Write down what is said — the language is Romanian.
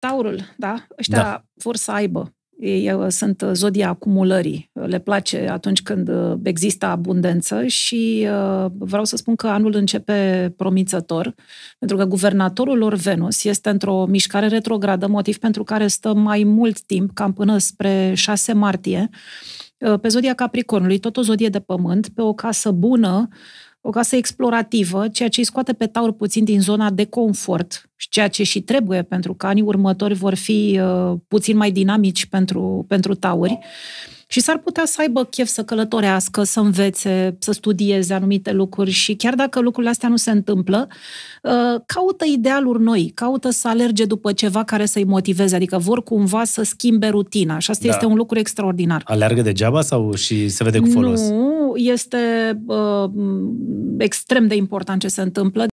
Taurul, da? Ăștia da. vor să aibă. Ei uh, sunt uh, zodia acumulării. Le place atunci când uh, există abundență și vreau să spun că anul începe promițător, pentru că guvernatorul lor, Venus, este într-o mișcare retrogradă, motiv pentru care stă mai mult timp, cam până spre 6 martie, pe zodia Capricornului, tot o zodie de pământ, pe o casă bună, o casă explorativă, ceea ce îi scoate pe taur puțin din zona de confort și ceea ce și trebuie, pentru că anii următori vor fi uh, puțin mai dinamici pentru, pentru tauri. Și s-ar putea să aibă chef să călătorească, să învețe, să studieze anumite lucruri și chiar dacă lucrurile astea nu se întâmplă, uh, caută idealuri noi, caută să alerge după ceva care să-i motiveze, adică vor cumva să schimbe rutina și asta da. este un lucru extraordinar. Alergă degeaba sau și se vede cu folos? Nu, este uh, extrem de important ce se întâmplă.